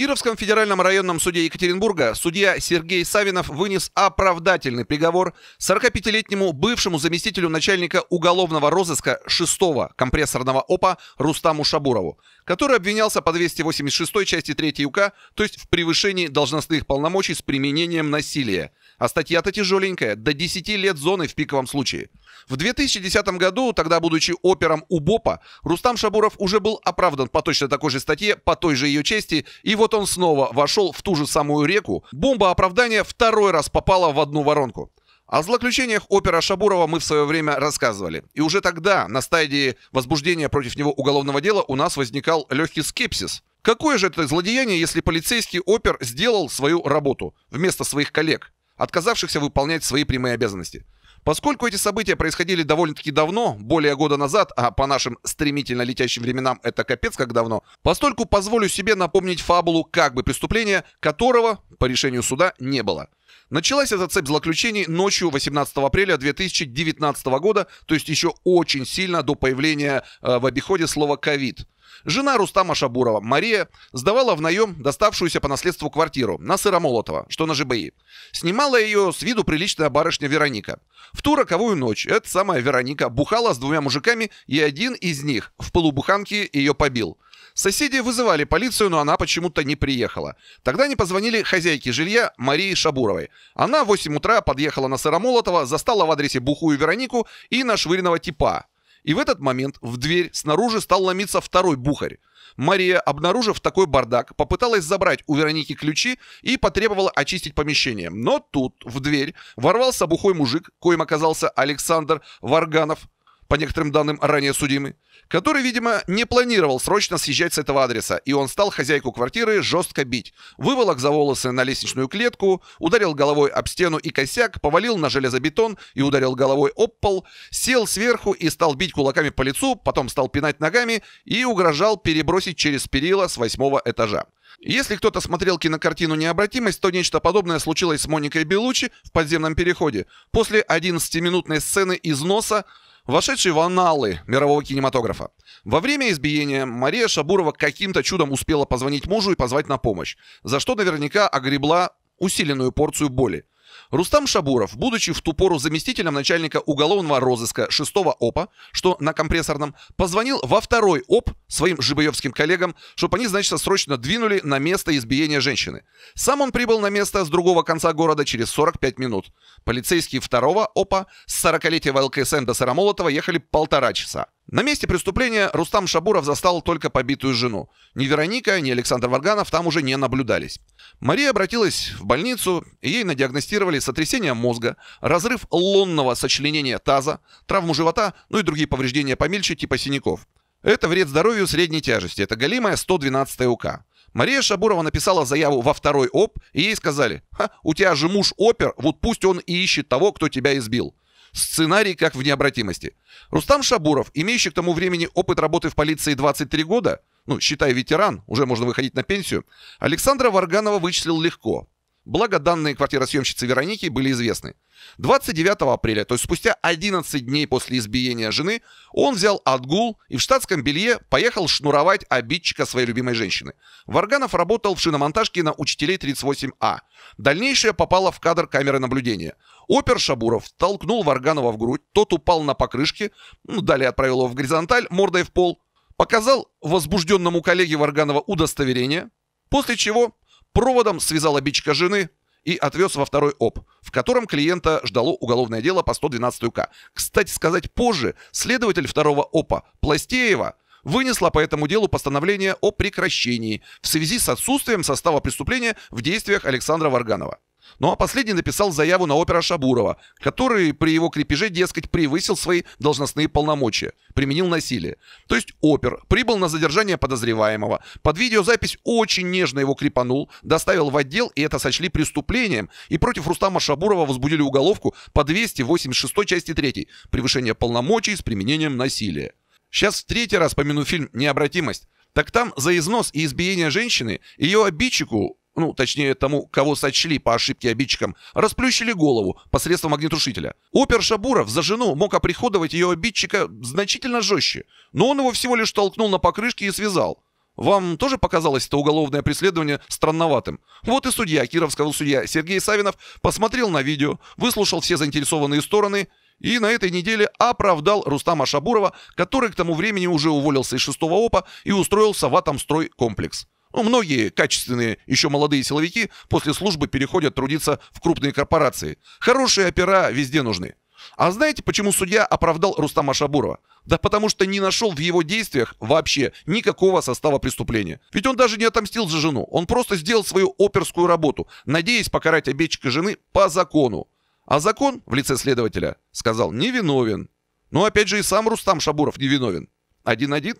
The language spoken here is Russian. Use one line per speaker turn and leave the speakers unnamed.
Кировском федеральном районном суде Екатеринбурга судья Сергей Савинов вынес оправдательный приговор 45-летнему бывшему заместителю начальника уголовного розыска 6-го компрессорного ОПА Рустаму Шабурову, который обвинялся по 286 части 3 УК, то есть в превышении должностных полномочий с применением насилия – а статья-то тяжеленькая, до 10 лет зоны в пиковом случае. В 2010 году, тогда будучи опером УБОПа, Рустам Шабуров уже был оправдан по точно такой же статье, по той же ее части, и вот он снова вошел в ту же самую реку. Бомба оправдания второй раз попала в одну воронку. О злоключениях опера Шабурова мы в свое время рассказывали. И уже тогда, на стадии возбуждения против него уголовного дела, у нас возникал легкий скепсис. Какое же это злодеяние, если полицейский опер сделал свою работу вместо своих коллег? отказавшихся выполнять свои прямые обязанности. Поскольку эти события происходили довольно-таки давно, более года назад, а по нашим стремительно летящим временам это капец как давно, постольку позволю себе напомнить фабулу как бы преступления, которого по решению суда не было. Началась эта цепь злоключений ночью 18 апреля 2019 года, то есть еще очень сильно до появления э, в обиходе слова «ковид». Жена Рустама Шабурова, Мария, сдавала в наем доставшуюся по наследству квартиру на Сыромолотова, что на ЖБИ. Снимала ее с виду приличная барышня Вероника. В ту роковую ночь эта самая Вероника бухала с двумя мужиками, и один из них в полубуханке ее побил. Соседи вызывали полицию, но она почему-то не приехала. Тогда они позвонили хозяйке жилья Марии Шабуровой. Она в 8 утра подъехала на Сыромолотова, застала в адресе бухую Веронику и нашвыренного типа, и в этот момент в дверь снаружи стал ломиться второй бухарь. Мария, обнаружив такой бардак, попыталась забрать у Вероники ключи и потребовала очистить помещение. Но тут в дверь ворвался бухой мужик, коим оказался Александр Варганов – по некоторым данным ранее судимый, который, видимо, не планировал срочно съезжать с этого адреса, и он стал хозяйку квартиры жестко бить. Выволок за волосы на лестничную клетку, ударил головой об стену и косяк, повалил на железобетон и ударил головой об пол, сел сверху и стал бить кулаками по лицу, потом стал пинать ногами и угрожал перебросить через перила с восьмого этажа. Если кто-то смотрел кинокартину «Необратимость», то нечто подобное случилось с Моникой Белучи в подземном переходе. После 11-минутной сцены износа вошедший в аналы мирового кинематографа. Во время избиения Мария Шабурова каким-то чудом успела позвонить мужу и позвать на помощь, за что наверняка огребла усиленную порцию боли. Рустам Шабуров, будучи в ту пору заместителем начальника уголовного розыска 6-го ОПа, что на компрессорном, позвонил во второй ОП своим жибоевским коллегам, чтобы они, значит, срочно двинули на место избиения женщины. Сам он прибыл на место с другого конца города через 45 минут. Полицейские второго ОПа с 40-летия ВЛКСМ до Сарамолотова ехали полтора часа. На месте преступления Рустам Шабуров застал только побитую жену. Ни Вероника, ни Александр Варганов там уже не наблюдались. Мария обратилась в больницу, и ей надиагностировали сотрясение мозга, разрыв лунного сочленения таза, травму живота, ну и другие повреждения помельче типа синяков. Это вред здоровью средней тяжести, это голимая 112 УК. Мария Шабурова написала заяву во второй ОП, и ей сказали, «Ха, у тебя же муж опер, вот пусть он и ищет того, кто тебя избил». Сценарий как в необратимости. Рустам Шабуров, имеющий к тому времени опыт работы в полиции 23 года, ну, считай ветеран, уже можно выходить на пенсию, Александра Варганова вычислил легко. Благо, данные квартиросъемщицы Вероники были известны. 29 апреля, то есть спустя 11 дней после избиения жены, он взял отгул и в штатском белье поехал шнуровать обидчика своей любимой женщины. Варганов работал в шиномонтажке на учителей 38А. Дальнейшее попало в кадр камеры наблюдения. Опер Шабуров толкнул Варганова в грудь, тот упал на покрышки, ну, далее отправил его в горизонталь, мордой в пол, показал возбужденному коллеге Варганова удостоверение, после чего Проводом связал обидчика жены и отвез во второй ОП, в котором клиента ждало уголовное дело по 112 К. Кстати сказать, позже следователь второго ОПа Пластеева вынесла по этому делу постановление о прекращении в связи с отсутствием состава преступления в действиях Александра Варганова. Ну а последний написал заяву на опера Шабурова, который при его крепеже, дескать, превысил свои должностные полномочия, применил насилие. То есть опер прибыл на задержание подозреваемого, под видеозапись очень нежно его крепанул, доставил в отдел, и это сочли преступлением, и против Рустама Шабурова возбудили уголовку по 286 части 3 «Превышение полномочий с применением насилия». Сейчас в третий раз помяну фильм «Необратимость». Так там за износ и избиение женщины ее обидчику ну, точнее тому, кого сочли по ошибке обидчиком, расплющили голову посредством огнетушителя. Опер Шабуров за жену мог оприходовать ее обидчика значительно жестче, но он его всего лишь толкнул на покрышки и связал. Вам тоже показалось это уголовное преследование странноватым? Вот и судья Кировского судья Сергей Савинов посмотрел на видео, выслушал все заинтересованные стороны и на этой неделе оправдал Рустама Шабурова, который к тому времени уже уволился из шестого ОПа и устроился в Атомстройкомплекс. Ну, многие качественные еще молодые силовики после службы переходят трудиться в крупные корпорации. Хорошие опера везде нужны. А знаете, почему судья оправдал Рустама Шабурова? Да потому что не нашел в его действиях вообще никакого состава преступления. Ведь он даже не отомстил за жену. Он просто сделал свою оперскую работу, надеясь покарать обидчика жены по закону. А закон в лице следователя сказал невиновен. Но ну, опять же и сам Рустам Шабуров невиновен. Один-один